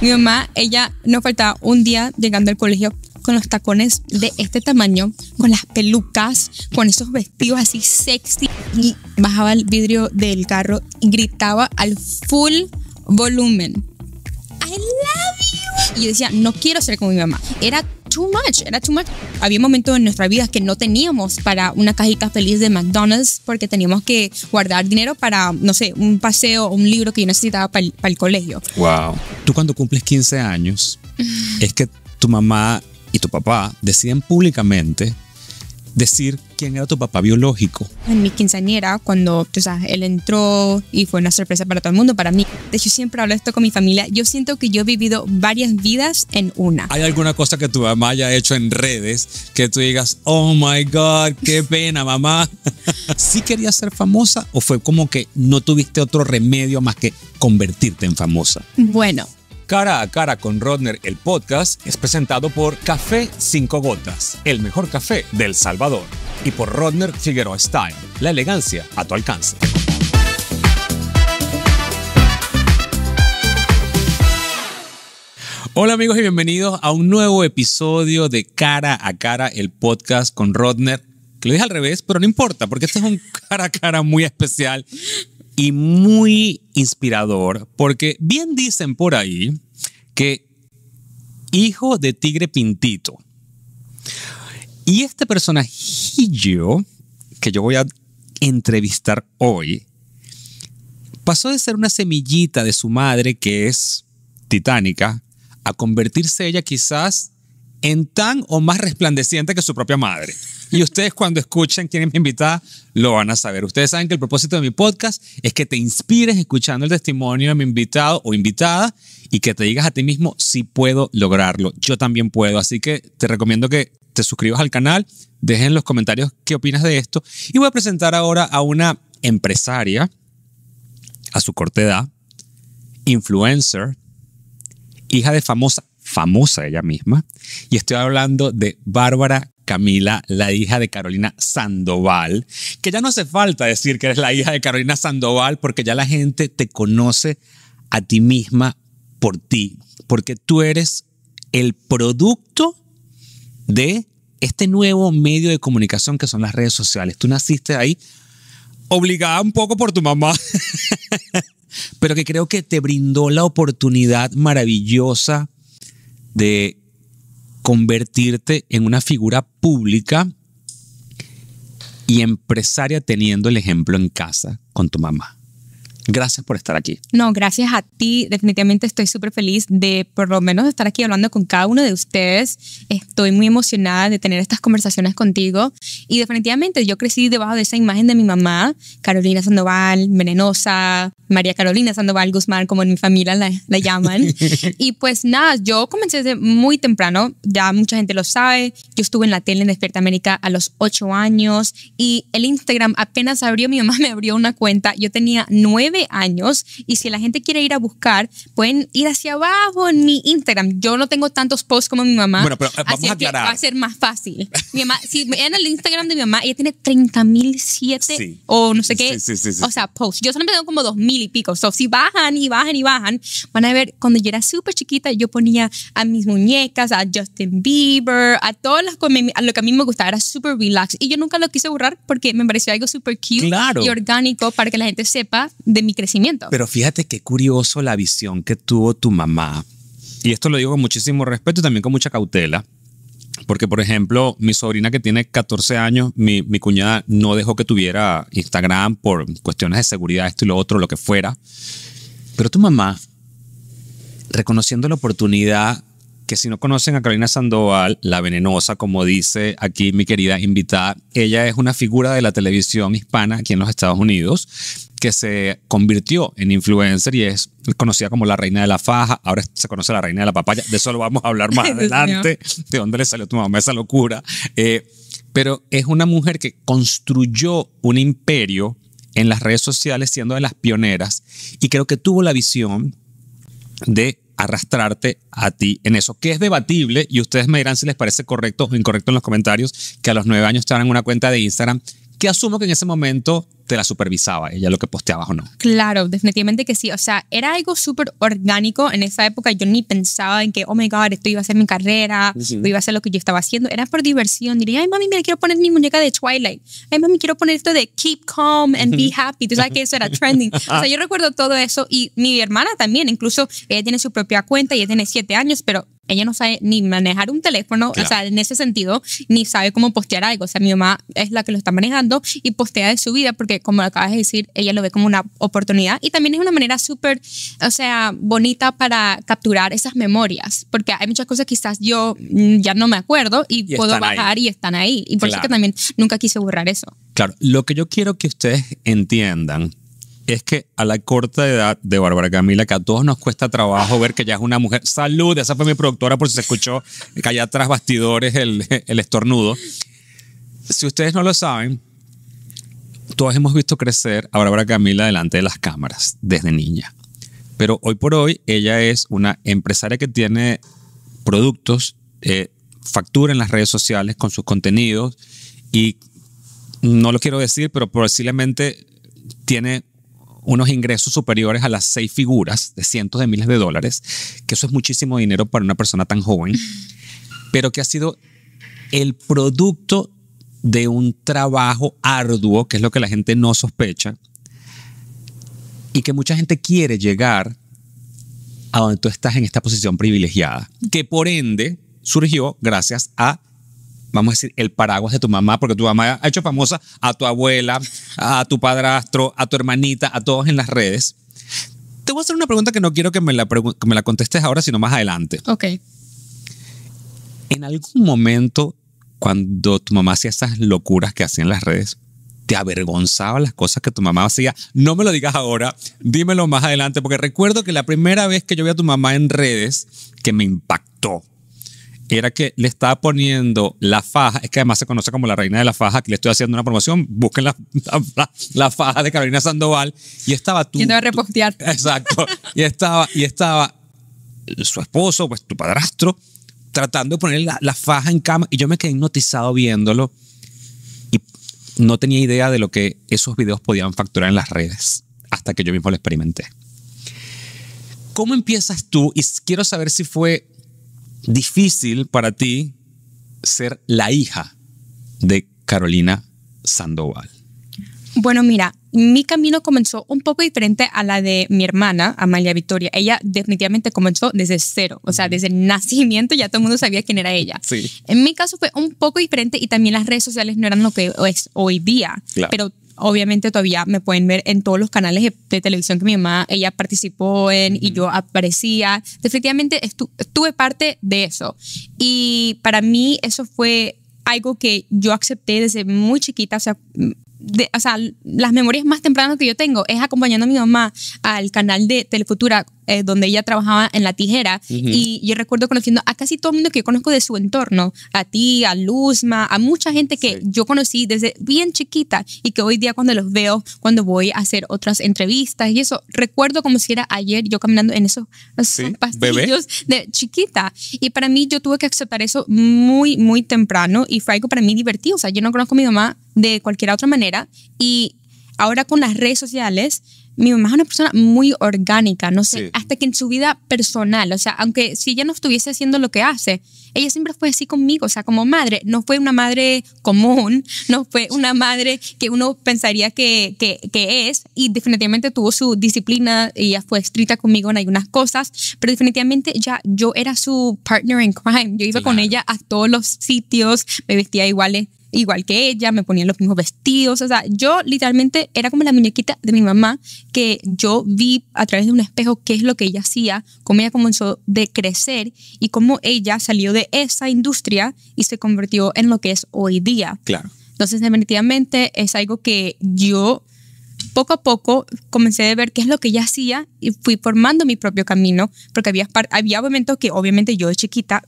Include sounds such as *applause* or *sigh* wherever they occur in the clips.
Mi mamá, ella no faltaba un día llegando al colegio con los tacones de este tamaño, con las pelucas, con esos vestidos así sexy. Y bajaba el vidrio del carro y gritaba al full volumen. I love you. Y yo decía, no quiero ser como mi mamá. Era too much, era too much. Había momentos en nuestra vida que no teníamos para una cajita feliz de McDonald's porque teníamos que guardar dinero para, no sé, un paseo o un libro que yo necesitaba para el, para el colegio. Wow. Tú cuando cumples 15 años, es que tu mamá y tu papá deciden públicamente decir quién era tu papá biológico. En mi quinceañera, cuando él entró y fue una sorpresa para todo el mundo, para mí. De hecho, siempre hablo esto con mi familia. Yo siento que yo he vivido varias vidas en una. ¿Hay alguna cosa que tu mamá haya hecho en redes que tú digas, oh my God, qué *laughs* pena, mamá? *laughs* ¿Sí querías ser famosa o fue como que no tuviste otro remedio más que convertirte en famosa? Bueno, Cara a Cara con Rodner, el podcast, es presentado por Café Cinco Gotas, el mejor café del Salvador, y por Rodner Figueroa Style, la elegancia a tu alcance. Hola amigos y bienvenidos a un nuevo episodio de Cara a Cara, el podcast con Rodner. Que lo dije al revés, pero no importa, porque este es un cara a cara muy especial y muy inspirador, porque bien dicen por ahí que hijo de tigre pintito. Y este personajillo que yo voy a entrevistar hoy pasó de ser una semillita de su madre que es titánica a convertirse ella quizás en tan o más resplandeciente que su propia madre. Y ustedes cuando escuchen quién es mi invitada, lo van a saber. Ustedes saben que el propósito de mi podcast es que te inspires escuchando el testimonio de mi invitado o invitada y que te digas a ti mismo, si puedo lograrlo, yo también puedo. Así que te recomiendo que te suscribas al canal, dejen en los comentarios qué opinas de esto. Y voy a presentar ahora a una empresaria, a su corta edad, influencer, hija de famosa, famosa ella misma. Y estoy hablando de Bárbara Camila, la hija de Carolina Sandoval, que ya no hace falta decir que eres la hija de Carolina Sandoval porque ya la gente te conoce a ti misma por ti, porque tú eres el producto de este nuevo medio de comunicación que son las redes sociales. Tú naciste ahí obligada un poco por tu mamá, *laughs* pero que creo que te brindó la oportunidad maravillosa de convertirte en una figura pública y empresaria teniendo el ejemplo en casa con tu mamá. Gracias por estar aquí. No, gracias a ti. Definitivamente estoy súper feliz de por lo menos estar aquí hablando con cada uno de ustedes. Estoy muy emocionada de tener estas conversaciones contigo. Y definitivamente yo crecí debajo de esa imagen de mi mamá, Carolina Sandoval, venenosa, María Carolina Sandoval Guzmán, como en mi familia la, llaman. *laughs* y pues nada, yo comencé desde muy temprano, ya mucha gente lo sabe. Yo estuve en la tele en Despierta América a los ocho años y el Instagram apenas abrió, mi mamá *laughs* me abrió una cuenta. Yo tenía nueve años y si la gente quiere ir a buscar, pueden ir hacia abajo en mi Instagram. Yo no tengo tantos posts como mi mamá. Bueno, pero eh, vamos así a aclarar. Que va a ser más fácil. Mi si el Instagram de mi mamá, ella tiene 30.007 sí. o no sé qué. o sea, posts. Yo solo tengo como dos mil y pico. So, si bajan y bajan y bajan, van a ver, cuando yo era súper chiquita, yo ponía a mis muñecas, a Justin Bieber, a todas las lo que a mí me gustaba, era súper relax. Y yo nunca lo quise borrar porque me pareció algo súper cute y orgánico para que la gente sepa de crecimiento. Pero fíjate qué curioso la visión que tuvo tu mamá. Y esto lo digo con muchísimo respeto y también con mucha cautela. Porque, por ejemplo, mi sobrina que tiene 14 años, mi, mi cuñada no dejó que tuviera Instagram por cuestiones de seguridad, esto y lo otro, lo que fuera. Pero tu mamá, reconociendo la oportunidad que si no conocen a Carolina Sandoval, la venenosa, como dice aquí mi querida invitada, ella es una figura de la televisión hispana aquí en los Estados Unidos que se convirtió en influencer y es conocida como la reina de la faja, ahora se conoce la reina de la papaya, de eso lo vamos a hablar *laughs* más adelante, de dónde le salió tu mamá esa locura, eh, pero es una mujer que construyó un imperio en las redes sociales siendo de las pioneras y creo que tuvo la visión de arrastrarte a ti en eso, que es debatible y ustedes me dirán si les parece correcto o incorrecto en los comentarios que a los nueve años te una cuenta de Instagram que asumo que en ese momento te la supervisaba ella lo que posteaba o no. Claro, definitivamente que sí. O sea, era algo súper orgánico. En esa época yo ni pensaba en que, oh my God, esto iba a ser mi carrera, iba a ser lo que yo estaba haciendo. Era por diversión. Diría, ay mami, mira, quiero poner mi muñeca de Twilight. Ay mami, quiero poner esto de Keep Calm and Be Happy. Tú sabes que eso era trending. O sea, yo recuerdo todo eso. Y mi hermana también, incluso ella tiene su propia cuenta, y ella tiene siete años, pero ella no sabe ni manejar un teléfono, o sea, en ese sentido, ni sabe cómo postear algo. O sea, mi mamá es la que lo está manejando y postea de su vida porque, como acabas de decir, ella lo ve como una oportunidad y también es una manera súper, o sea, bonita para capturar esas memorias, porque hay muchas cosas quizás yo ya no me acuerdo y, puedo bajar y están ahí. Y por eso que también nunca quise borrar eso. Claro, lo que yo quiero que ustedes entiendan es que a la corta edad de Bárbara Camila, que a todos nos cuesta trabajo ver que ya es una mujer. Salud, esa fue mi productora por si se escuchó que allá atrás bastidores el, estornudo. Si ustedes no lo saben, todos hemos visto crecer a Bárbara Camila delante de las cámaras desde niña. Pero hoy por hoy ella es una empresaria que tiene productos, eh, factura en las redes sociales con sus contenidos y no lo quiero decir, pero posiblemente tiene unos ingresos superiores a las seis figuras de cientos de miles de dólares, que eso es muchísimo dinero para una persona tan joven, *laughs* pero que ha sido el producto de un trabajo arduo, que es lo que la gente no sospecha, y que mucha gente quiere llegar a donde tú estás en esta posición privilegiada, que por ende surgió gracias a vamos a decir, el paraguas de tu mamá, porque tu mamá ha hecho famosa a tu abuela, a tu padrastro, a tu hermanita, a todos en las redes. Te voy a hacer una pregunta que no quiero que me la, que contestes ahora, sino más adelante. Ok. En algún momento, cuando tu mamá hacía esas locuras que hacía en las redes, te avergonzaba las cosas que tu mamá hacía. No me lo digas ahora, dímelo más adelante, porque recuerdo que la primera vez que yo vi a tu mamá en redes, que me impactó, era que le estaba poniendo la faja, es que además se conoce como la reina de la faja, que le estoy haciendo una promoción, busquen la, la, faja de Carolina Sandoval, y estaba tú. Yendo a repostear. *laughs* exacto. y estaba, y estaba su esposo, pues tu padrastro, tratando de poner la, la faja en cama, y yo me quedé hipnotizado viéndolo, y no tenía idea de lo que esos videos podían facturar en las redes, hasta que yo mismo lo experimenté. ¿Cómo empiezas tú? Y quiero saber si fue difícil para ti ser la hija de Carolina Sandoval? Bueno, mira, mi camino comenzó un poco diferente a la de mi hermana, Amalia Victoria. Ella definitivamente comenzó desde cero, o sea, desde el nacimiento ya todo el mundo sabía quién era ella. En mi caso fue un poco diferente y también las redes sociales no eran lo que es hoy día, pero obviamente todavía me pueden ver en todos los canales de, televisión que mi mamá, ella participó en y yo aparecía. Definitivamente estuve parte de eso. Y para mí eso fue algo que yo acepté desde muy chiquita, o o sea, las memorias más tempranas que yo tengo es acompañando a mi mamá al canal de Telefutura eh, donde ella trabajaba en la tijera. Y yo recuerdo conociendo a casi todo el mundo que yo conozco de su entorno, a ti, a Luzma, a mucha gente que yo conocí desde bien chiquita y que hoy día cuando los veo, cuando voy a hacer otras entrevistas y eso, recuerdo como si era ayer yo caminando en esos, de chiquita. Y para mí yo tuve que aceptar eso muy, muy temprano y fue algo para mí divertido. O sea, yo no conozco a mi mamá de cualquier otra manera y ahora con las redes sociales mi mamá es una persona muy orgánica, no sé, hasta que en su vida personal, o sea, aunque si ella no estuviese haciendo lo que hace, ella siempre fue así conmigo, o sea, como madre, no fue una madre común, *laughs* no fue una madre que uno pensaría que, que, es, y definitivamente tuvo su disciplina, ella fue estricta conmigo en algunas cosas, pero definitivamente ya yo era su partner in crime, yo iba con ella a todos los sitios, me vestía iguales igual que ella, me ponían los mismos vestidos, o sea, yo literalmente era como la muñequita de mi mamá que yo vi a través de un espejo qué es lo que ella hacía, cómo ella comenzó de crecer y cómo ella salió de esa industria y se convirtió en lo que es hoy día. Claro. Entonces, definitivamente es algo que yo poco a poco comencé a ver qué es lo que ella hacía y fui formando mi propio camino, porque había, había momentos que obviamente yo de chiquita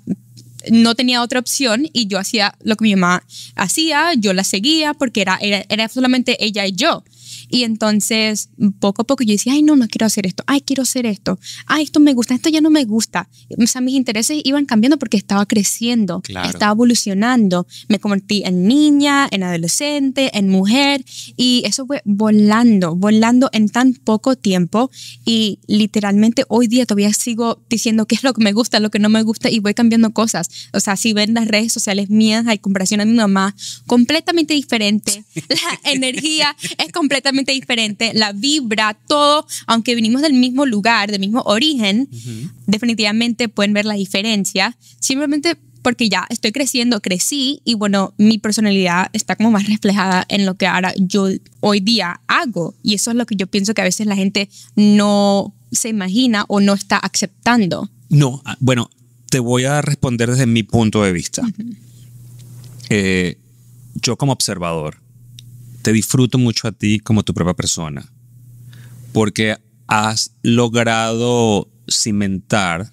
no tenía otra opción y yo hacía lo que mi mamá hacía, yo la seguía porque era, era, solamente ella y yo. Y entonces, poco a poco yo decía, ay, no, no quiero hacer esto, ay, quiero hacer esto, ay, esto me gusta, esto ya no me gusta. O sea, mis intereses iban cambiando porque estaba creciendo, estaba evolucionando. Me convertí en niña, en adolescente, en mujer y eso fue volando, volando en tan poco tiempo y literalmente hoy día todavía sigo diciendo qué es lo que me gusta, lo que no me gusta y voy cambiando cosas. O sea, si ven las redes sociales mías, hay comparación a mi mamá, completamente diferente. *laughs* La energía es completamente diferente, la vibra, todo, aunque venimos del mismo lugar, del mismo origen, definitivamente pueden ver la diferencia. Simplemente porque ya estoy creciendo, crecí y bueno, mi personalidad está como más reflejada en lo que ahora yo hoy día hago. Y eso es lo que yo pienso que a veces la gente no se imagina o no está aceptando. No, ah, bueno, te voy a responder desde mi punto de vista. Eh, yo como observador, te disfruto mucho a ti como tu propia persona, porque has logrado cimentar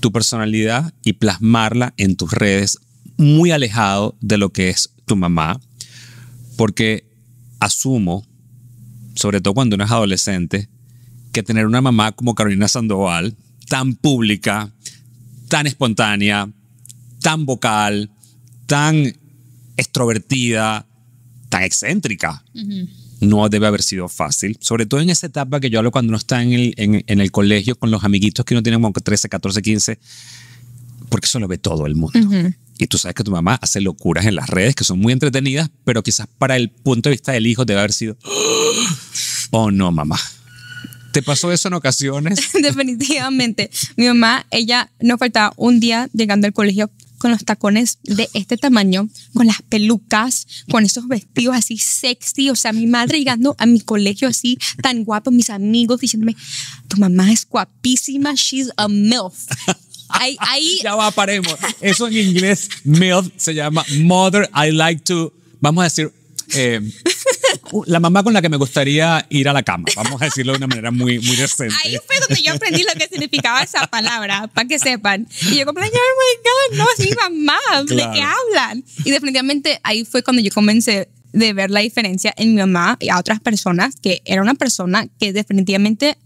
tu personalidad y plasmarla en tus redes muy alejado de lo que es tu mamá, porque asumo, sobre todo cuando uno es adolescente, que tener una mamá como Carolina Sandoval, tan pública, tan espontánea, tan vocal, tan extrovertida, tan excéntrica. No debe haber sido fácil, sobre todo en esa etapa que yo hablo cuando uno está en el, colegio con los amiguitos que uno tiene como 13, 14, 15, porque eso lo ve todo el mundo. Y tú sabes que tu mamá hace locuras en las redes que son muy entretenidas, pero quizás para el punto de vista del hijo debe haber sido, ¡Ah! oh no, mamá. ¿Te pasó eso en ocasiones? *laughs* Definitivamente. Mi mamá, ella no faltaba un día llegando al colegio con los tacones de este tamaño, con las pelucas, con esos vestidos así sexy. O sea, mi madre llegando a mi colegio así tan guapo, mis amigos diciéndome, tu mamá es guapísima, she's a MILF. Ahí, *laughs* Ya va, paremos. Eso en inglés, MILF, se llama Mother I Like to, vamos a decir, eh, la mamá con la que me gustaría ir a la cama, vamos a decirlo de una manera muy, muy decente. Ahí fue donde yo aprendí lo que significaba esa palabra, para que sepan. Y yo como, oh my God, no, es mi mamá, ¿de qué hablan? Y definitivamente ahí fue cuando yo comencé de ver la diferencia en mi mamá y a otras personas, que era una persona que definitivamente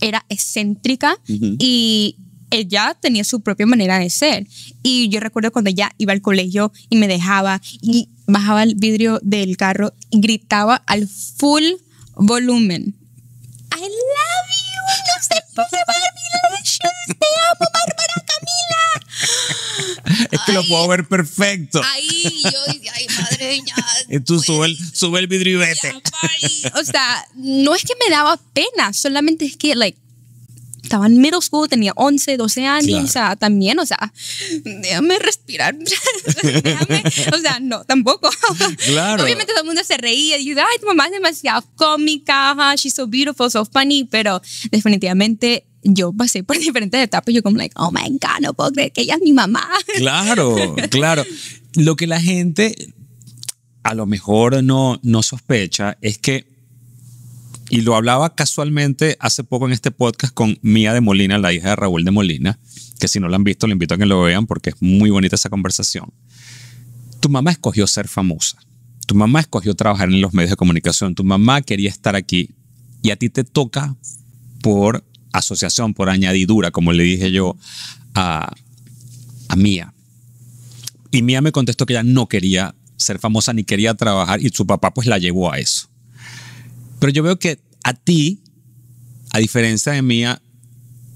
era excéntrica y ella tenía su propia manera de ser. Y yo recuerdo cuando ella iba al colegio y me dejaba y bajaba el vidrio del carro y gritaba al full volumen. I love you, no *laughs* sé Barbie, te amo, Bárbara Camila. *laughs* Es que lo puedo ver perfecto. Ahí, yo, ay, madre, ya. Tú sube, el, sube el vidrio y vete. o sea, no es que me daba pena, solamente es que, like, estaba en middle school, tenía 11, 12 años, o sea, también, o sea, déjame respirar, *laughs* déjame, o sea, no, tampoco. Claro. Obviamente todo el mundo se reía y dice, ay, tu mamá es demasiado cómica, she's so beautiful, so funny, pero definitivamente yo pasé por *laughs* diferentes etapas, yo como like, oh my God, no puedo creer que ella es mi mamá. Claro, *laughs* claro. Lo que la gente a lo mejor no, no sospecha es que y lo hablaba casualmente hace poco en este podcast con Mía de Molina, la hija de Raúl de Molina, que si no la han visto, le invito a que lo vean porque es muy bonita esa conversación. Tu mamá escogió ser famosa. Tu mamá escogió trabajar en los medios de comunicación. Tu mamá quería estar aquí y a ti te toca por asociación, por añadidura, como le dije yo a, a Mía. Y Mía me contestó que ella no quería ser famosa ni quería trabajar y su papá pues la llevó a eso. Pero yo veo que a ti, a diferencia de mía,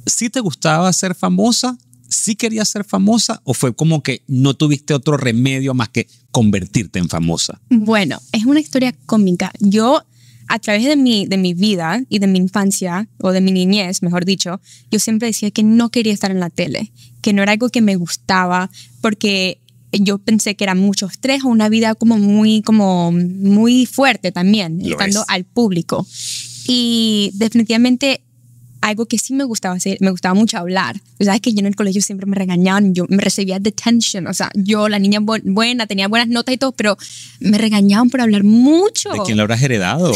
sí te gustaba ser famosa, sí querías ser famosa o fue como que no tuviste otro remedio más que convertirte en famosa? Bueno, es una historia cómica. Yo a través de mi, de mi vida y de mi infancia, o de mi niñez, mejor dicho, yo siempre decía que no quería estar en la tele, que no era algo que me gustaba, porque yo pensé que eran mucho estrés o una vida como muy, como muy fuerte también, estando al público. Y definitivamente algo que sí me gustaba hacer, me gustaba mucho hablar. Sabes que yo en el colegio siempre me regañaban, yo me recibía detention, o sea, yo la niña buena, tenía buenas notas y todo, pero me regañaban por hablar mucho. ¿De quién lo habrás heredado?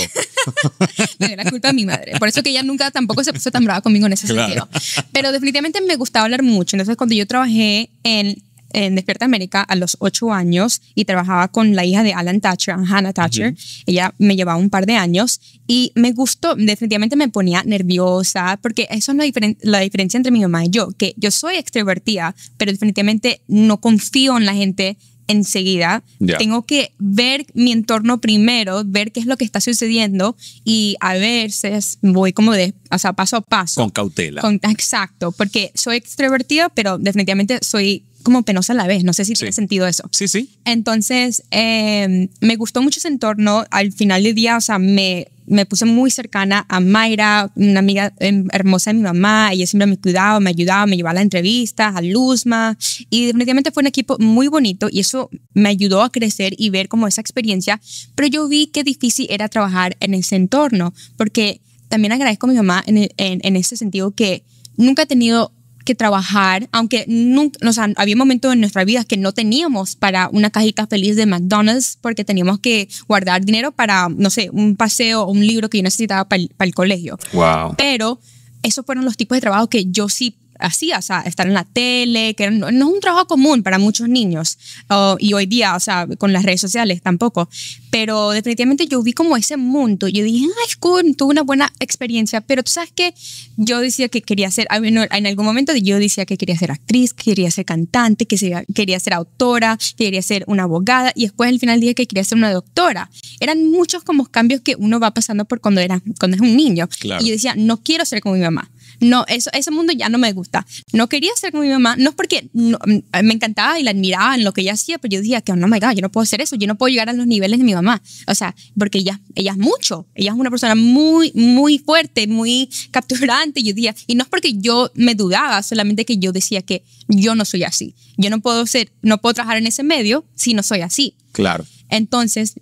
no, *laughs* era culpa de mi madre, por eso que ella nunca tampoco se puso tan brava conmigo en ese sentido. Pero definitivamente me gustaba hablar mucho, entonces cuando yo trabajé en en Despierta América a los ocho años y trabajaba con la hija de Alan Thatcher, Hannah Thatcher. Ella me llevaba un par de años y me gustó, definitivamente me ponía nerviosa, porque eso es la, la diferencia entre mi mamá y yo, que yo soy extrovertida, pero definitivamente no confío en la gente enseguida. Tengo que ver mi entorno primero, ver qué es lo que está sucediendo y a veces voy como de, o sea, paso a paso. Con cautela. exacto, porque soy extrovertida, pero definitivamente soy como penosa a la vez. No sé si tiene sentido eso. Sí, sí. Entonces, em, me gustó mucho ese entorno. Al final del día, o sea, me, me puse muy cercana a Mayra, una amiga em, hermosa de mi mamá. Ella siempre me cuidaba, me ayudaba, me llevaba a las entrevistas, a Luzma. Y definitivamente fue un equipo muy bonito y eso me ayudó a crecer y ver como esa experiencia. Pero yo vi qué difícil era trabajar en ese entorno porque también agradezco a mi mamá en, en, en ese sentido que nunca he tenido que trabajar, aunque nunca, o sea, había momentos en nuestra vida que no teníamos para una cajita feliz de McDonald's porque teníamos que guardar dinero para, no sé, un paseo o un libro que yo necesitaba para el, para el colegio. Wow. Pero esos fueron los tipos de trabajo que yo sí así, o sea, estar en la tele, que no, es un trabajo común para muchos niños oh, y hoy día, o sea, con las redes sociales tampoco, pero definitivamente yo vi como ese mundo, yo dije, ay, cool, tuve una buena experiencia, pero tú sabes que yo decía que quería ser, en algún momento yo decía que quería ser actriz, que quería ser cantante, que quería ser autora, que quería ser una abogada y después al final dije que quería ser una doctora. Eran muchos como cambios que uno va pasando por cuando, era, cuando es un niño. Y yo decía, no quiero ser como mi mamá no, eso, ese mundo ya no me gusta. No quería ser como mi mamá, no es porque mm, me encantaba y la admiraba en lo que ella hacía, pero yo decía que, oh, no, me God, yo no puedo hacer eso, yo no puedo llegar a los niveles de mi mamá. O sea, porque ella, ella es mucho, ella es una persona muy, muy fuerte, muy capturante, yo decía, y no es porque yo me dudaba, solamente que yo decía que yo no soy así, yo no puedo ser, no puedo trabajar en ese medio si no soy así. Claro. Entonces,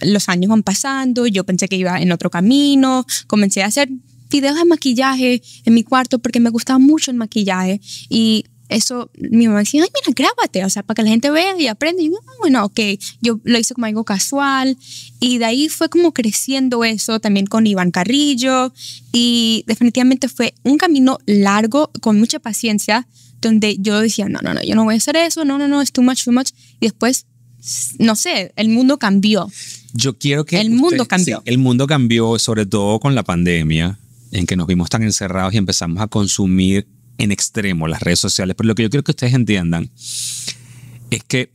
los años van pasando, yo pensé que iba en otro camino, comencé a hacer ideas de maquillaje en mi cuarto porque me gustaba mucho el maquillaje y eso mi mamá decía, ay, mira, grábate, o sea, para que la gente vea y aprenda. Y yo, ah, bueno, ok, yo lo hice como algo casual. Y de ahí fue como creciendo eso también con Iván Carrillo. Y definitivamente fue un camino largo, con mucha paciencia, donde yo decía, no, no, no, yo no voy a hacer eso, no, no, no, es too much, too much. Y después, no sé, el mundo cambió. Yo quiero que... El mundo cambió. el mundo cambió, sobre todo con la pandemia en que nos vimos tan encerrados y empezamos a consumir en extremo las redes sociales. Pero lo que yo quiero que ustedes entiendan es que,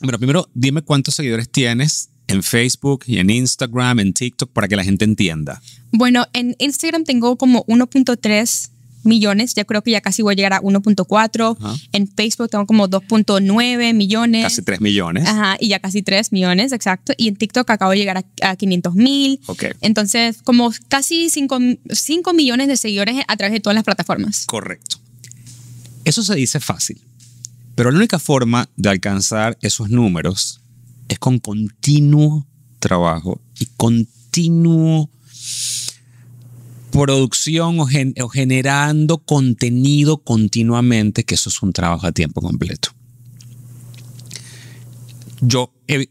bueno, primero dime cuántos seguidores tienes en Facebook y en Instagram, en TikTok, para que la gente entienda. Bueno, en Instagram tengo como 1.3 millones, ya creo que ya casi voy a llegar a 1.4, en Facebook tengo como 2.9 millones. Casi 3 millones. Ajá, y ya casi 3 millones, exacto, y en TikTok acabo de llegar a, 500 mil. Entonces, como casi 5 millones de seguidores a través de todas las plataformas. Correcto. Eso se dice fácil, pero la única forma de alcanzar esos números es con continuo trabajo y continuo producción o, generando contenido continuamente, que eso es un trabajo a tiempo completo. Yo, es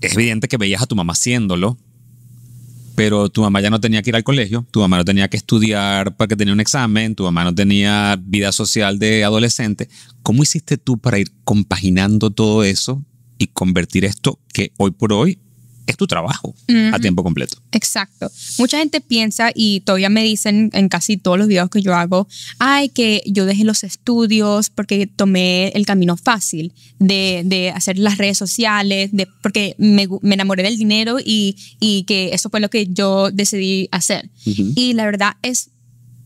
evidente que veías a tu mamá haciéndolo, pero tu mamá ya no tenía que ir al colegio, tu mamá no tenía que estudiar para que tenía un examen, tu mamá no tenía vida social de adolescente. ¿Cómo hiciste tú para ir compaginando todo eso y convertir esto que hoy por hoy es tu trabajo a tiempo completo. Exacto. Mucha gente piensa y todavía me dicen en casi todos los videos que yo hago, ay, que yo dejé los estudios porque tomé el camino fácil de, hacer las redes sociales, de, porque me, me enamoré del dinero y, que eso fue lo que yo decidí hacer. Y la verdad es,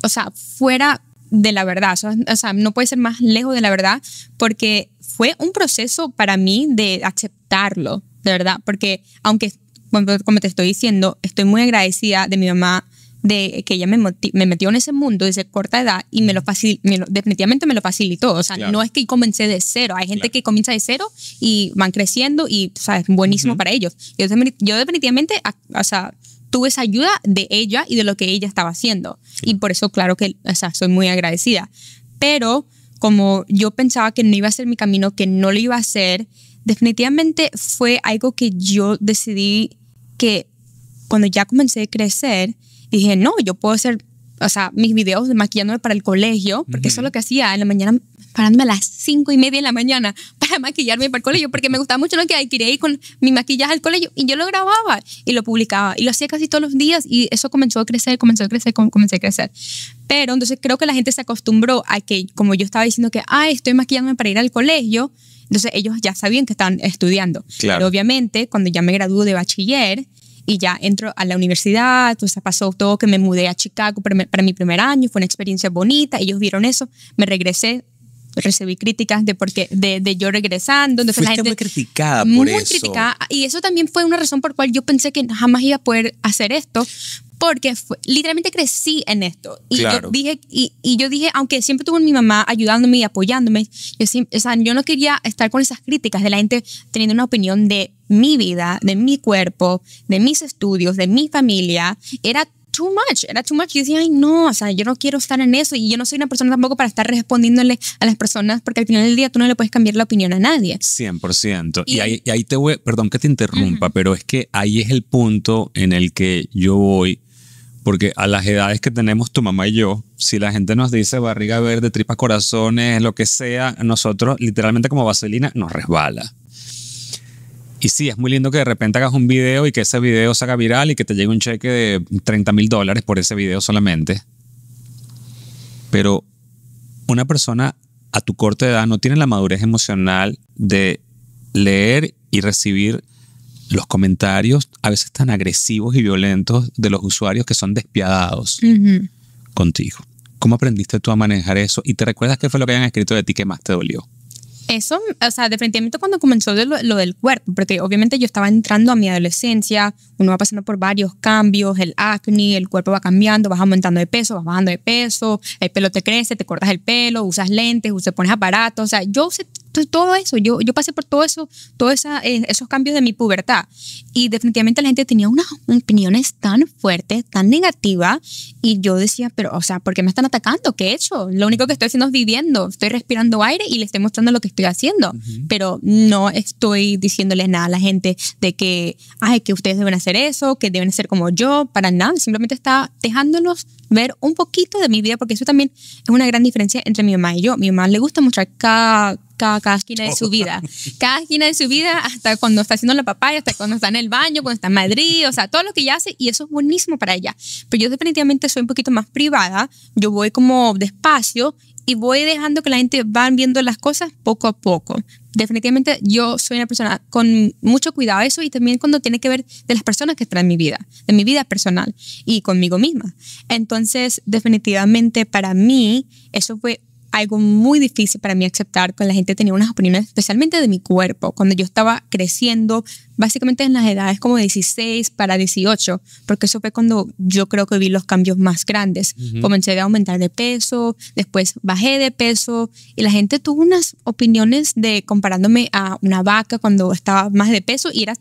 o sea, fuera de la verdad, o sea, no puede ser más lejos de la verdad porque fue un proceso para mí de aceptarlo de verdad, porque aunque, como te estoy diciendo, estoy muy agradecida de mi mamá, de que ella me, me metió en ese mundo desde corta edad y me lo, facil definitivamente me lo facilitó. O sea, no es que comencé de cero. Hay gente que comienza de cero y van creciendo y, o es buenísimo para ellos. Yo, yo definitivamente, o sea, tuve esa ayuda de ella y de lo que ella estaba haciendo. Y por eso, claro que, o sea, soy muy agradecida. Pero como yo pensaba que no iba a ser mi camino, que no lo iba a hacer, definitivamente fue algo que yo decidí que cuando ya comencé a crecer, dije, no, yo puedo hacer, o sea, mis videos de maquillándome para el colegio, porque eso es lo que hacía en la mañana, parándome a las cinco y media de la mañana *laughs* para maquillarme para el colegio, porque me gustaba mucho lo que que ir con mi maquillaje al colegio, y yo lo grababa y lo publicaba, y lo hacía casi todos los días, y eso comenzó a crecer, comenzó a crecer, comenzó a crecer. Pero entonces creo que la gente se acostumbró a que, como yo estaba diciendo que, ah estoy maquillándome para ir al colegio, entonces ellos ya sabían que estaban estudiando. Claro. Pero obviamente cuando ya me gradué de bachiller y ya entro a la universidad, o pasó todo que me mudé a Chicago para mi, primer año, fue una experiencia bonita, ellos vieron eso, me regresé, recibí críticas de porque de, de yo regresando entonces la gente muy criticada por muy criticada y eso también fue una razón por cual yo pensé que jamás iba a poder hacer esto porque literalmente crecí en esto. Y, yo dije, y, yo dije, aunque siempre tuvo mi mamá ayudándome y apoyándome, yo, o sea, yo no quería estar con esas críticas de la gente teniendo una opinión de mi vida, de mi cuerpo, de mis estudios, de mi familia. Era too much, era too much. Y decía, ay, no, o sea, yo no quiero estar en eso y yo no soy una persona tampoco para estar respondiéndole a las personas porque al final del día tú no le puedes cambiar la opinión a nadie. 100%. Y, ahí, te voy, perdón que te interrumpa, pero es que ahí es el punto en el que yo voy porque a las edades que tenemos tu mamá y yo, si la gente nos dice barriga verde, tripas corazones, lo que sea, nosotros literalmente como vaselina nos resbala. Y sí, es muy lindo que de repente hagas un video y que ese video se haga viral y que te llegue un cheque de 30 mil dólares por ese video solamente. Pero una persona a tu corta edad no tiene la madurez emocional de leer y recibir los comentarios a veces tan agresivos y violentos de los usuarios que son despiadados contigo. ¿Cómo aprendiste tú a manejar eso? ¿Y te recuerdas qué fue lo que habían escrito de ti que más te dolió? Eso, o sea, definitivamente cuando comenzó lo, del cuerpo, porque obviamente yo estaba entrando a mi adolescencia, uno va pasando por varios cambios, el acné, el cuerpo va cambiando, vas aumentando de peso, vas bajando de peso, el pelo te crece, te cortas el pelo, usas lentes, te pones aparatos, o sea, yo usé todo eso, yo, yo pasé por todo eso, todos eh, esos cambios de mi pubertad. Y definitivamente la gente tenía unas opiniones tan fuertes, tan negativas. Y yo decía, pero, o sea, ¿por qué me están atacando? ¿Qué he hecho? Lo único que estoy haciendo es viviendo. Estoy respirando aire y le estoy mostrando lo que estoy haciendo. Pero no estoy diciéndoles nada a la gente de que, ay, que ustedes deben hacer eso, que deben ser como yo, para nada. Simplemente está dejándolos ver un poquito de mi vida, porque eso también es una gran diferencia entre mi mamá y yo. Mi mamá le gusta mostrar cada, cada, esquina de su oh. vida, cada esquina de su vida, hasta cuando está haciendo la papaya, hasta cuando está en el baño, cuando está en Madrid, o sea, todo lo que ella hace, y eso es buenísimo para ella. Pero yo definitivamente soy un poquito más privada, yo voy como despacio y voy dejando que la gente van viendo las cosas poco a poco definitivamente yo soy una persona con mucho cuidado a eso y también cuando tiene que ver de las personas que están en mi vida, de mi vida personal y conmigo misma. Entonces, definitivamente para mí eso fue algo muy difícil para mí aceptar cuando la gente tenía unas opiniones, especialmente de mi cuerpo, cuando yo estaba creciendo, básicamente en las edades como 16 para 18, porque eso fue cuando yo creo que vi los cambios más grandes. Comencé a aumentar de peso, después bajé de peso y la gente tuvo unas opiniones de comparándome a una vaca cuando estaba más de peso y era,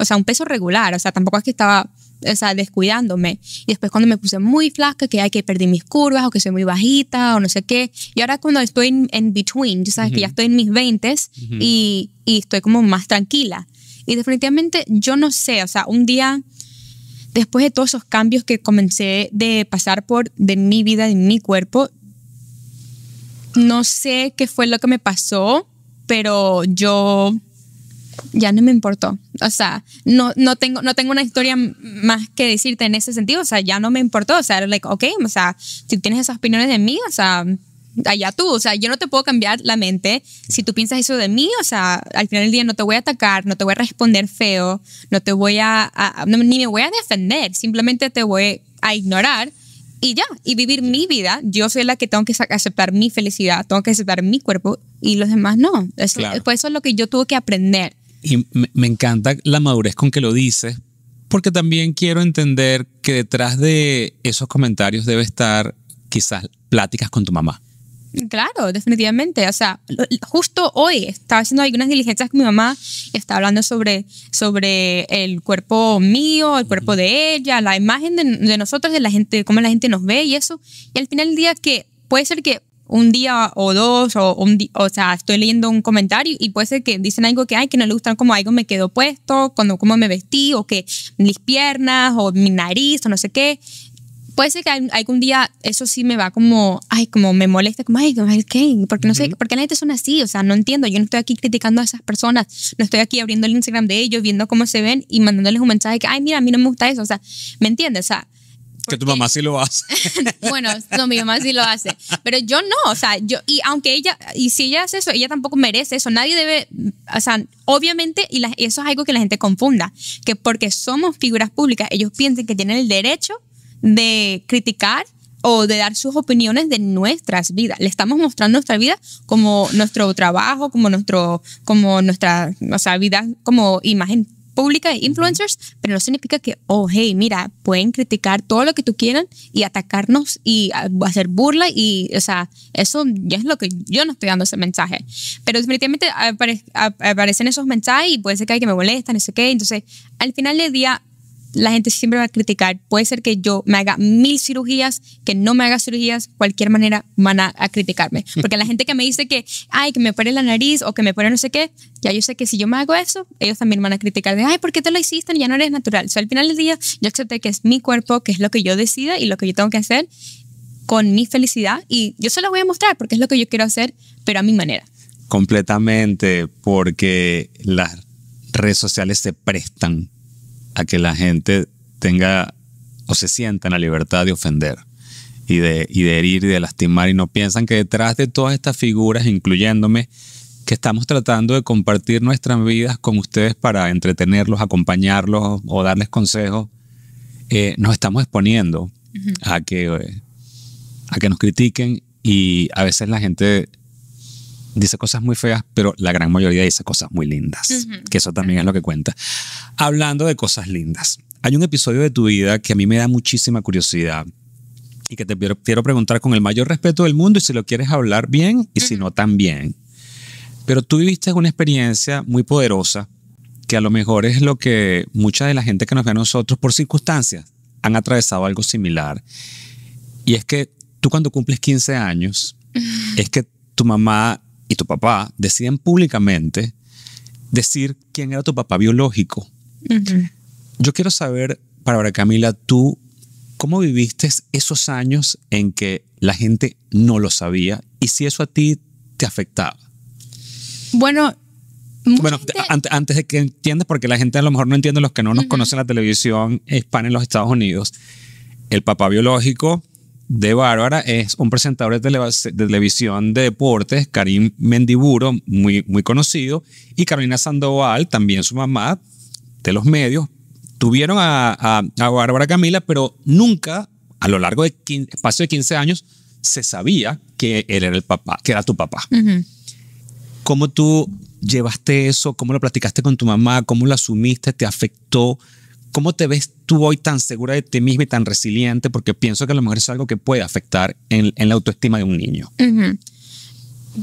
o sea, un peso regular, o sea, tampoco es que estaba o sea, descuidándome. Y después cuando me puse muy flaca, que hay que perder mis curvas o que soy muy bajita o no sé qué. Y ahora cuando estoy en, between, ya sabes que ya estoy en mis 20 s y, y, estoy como más tranquila. Y definitivamente yo no sé, o sea, un día después de todos esos cambios que comencé de pasar por de mi vida, de mi cuerpo, no sé qué fue lo que me pasó, pero yo ya no me importó. O sea, no, no, tengo, no tengo una historia más que decirte en ese sentido. O sea, ya no me importó. O sea, era like, ok, o sea, si tienes esas opiniones de mí, o sea, allá tú. O sea, yo no te puedo cambiar la mente. Si tú piensas eso de mí, o sea, al final del día no te voy a atacar, no te voy a responder feo, no te voy a, ni me voy a defender. Simplemente te voy a ignorar y ya, y vivir mi vida. Yo soy la que tengo que aceptar mi felicidad, tengo que aceptar mi cuerpo y los demás no. es claro. eso es lo que yo tuve que aprender. Y me, encanta la madurez con que lo dices, porque también quiero entender que detrás de esos comentarios debe estar quizás pláticas con tu mamá. Claro, definitivamente. O sea, justo hoy estaba haciendo algunas diligencias con mi mamá estaba hablando sobre, sobre el cuerpo mío, el cuerpo de ella, la imagen de, nosotros, de la gente, cómo la gente nos ve y eso. Y al final del día que puede ser que un día o dos, o, un o sea, estoy leyendo un comentario y puede ser que dicen algo que, ay, que no les gustan como algo me quedó puesto, cuando, cómo me vestí, o que mis piernas, o mi nariz, o no sé qué. Puede ser que algún día eso sí me va como, ay, como me molesta, como, ay, ¿qué? Porque no sé, porque la gente son así, o sea, no entiendo, yo no estoy aquí criticando a esas personas, no estoy aquí abriendo el Instagram de ellos, viendo cómo se ven y mandándoles un mensaje que, ay, mira, a mí no me gusta eso, o sea, ¿me entiendes? O sea, que tu mamá sí lo hace. *laughs* bueno, no, mi mamá sí lo hace. Pero yo no, o sea, yo, y aunque ella, y si ella hace eso, ella tampoco merece eso. Nadie debe, o sea, obviamente, y eso es algo que la gente confunda, que porque somos figuras públicas, ellos piensan que tienen el derecho de criticar o de dar sus opiniones de nuestras vidas. Le estamos mostrando nuestra vida como nuestro trabajo, como nuestro, como nuestra, o sea, vida como imagen pública de influencers, pero no significa que, oh, hey, mira, pueden criticar todo lo que tú quieran y atacarnos y hacer burla y, o sea, eso ya es lo que yo no estoy dando ese mensaje. Pero definitivamente aparecen esos mensajes y puede ser que hay que me molestan, no sé qué. Entonces, al final del día, la gente siempre va a criticar. Puede ser que yo me haga mil cirugías, que no me haga cirugías, cualquier manera van a, criticarme. *laughs* Porque la gente que me dice que, ay, que me pone la nariz o que me pone no sé qué, ya yo sé que si yo me hago eso, ellos también van a criticar de, ay, ¿por qué te lo hiciste? Ya no eres natural. O al final del día, yo acepté que es mi cuerpo, que es lo que yo decida y lo que yo tengo que hacer con mi felicidad y yo se lo voy a mostrar porque es lo que yo quiero hacer, pero a mi manera. Completamente, porque las redes sociales se prestan a que la gente tenga o se sienta en la libertad de ofender y de, herir y de lastimar y no piensan que detrás de todas estas figuras, incluyéndome, que estamos tratando de compartir nuestras vidas con ustedes para entretenerlos, acompañarlos o darles consejos, eh, nos estamos exponiendo a, que, eh, a que nos critiquen y a veces la gente dice cosas muy feas, pero la gran mayoría dice cosas muy lindas, que eso también es lo que cuenta. Hablando de cosas lindas, hay un episodio de tu vida que a mí me da muchísima curiosidad y que te quiero preguntar con el mayor respeto del mundo y si lo quieres hablar bien y si no también. Pero tú viviste una experiencia muy poderosa que a lo mejor es lo que mucha de la gente que nos ve a nosotros por circunstancias han atravesado algo similar. Y es que tú cuando cumples 15 años, es que tu mamá tu papá deciden públicamente decir quién era tu papá biológico. Yo quiero saber, para ahora Camila, tú, ¿cómo viviste esos años en que la gente no lo sabía y si eso a ti te afectaba? Bueno, bueno, antes de que entiendas, porque la gente a lo mejor no entiende, los que no nos conocen la televisión hispana en los Estados Unidos, el papá biológico de Bárbara es un presentador de, televisión de deportes, Karim Mendiburo, muy, muy conocido, y Carolina Sandoval, también su mamá, de los medios. Tuvieron a, a, Bárbara Camila, pero nunca, a lo largo de espacio de 15 años, se sabía que él era el papá, que era tu papá. ¿Cómo tú llevaste eso? ¿Cómo lo platicaste con tu mamá? ¿Cómo lo asumiste? ¿Te afectó? ¿Cómo te ves tú hoy tan segura de ti misma y tan resiliente? Porque pienso que a lo mejor es algo que puede afectar en, la autoestima de un niño.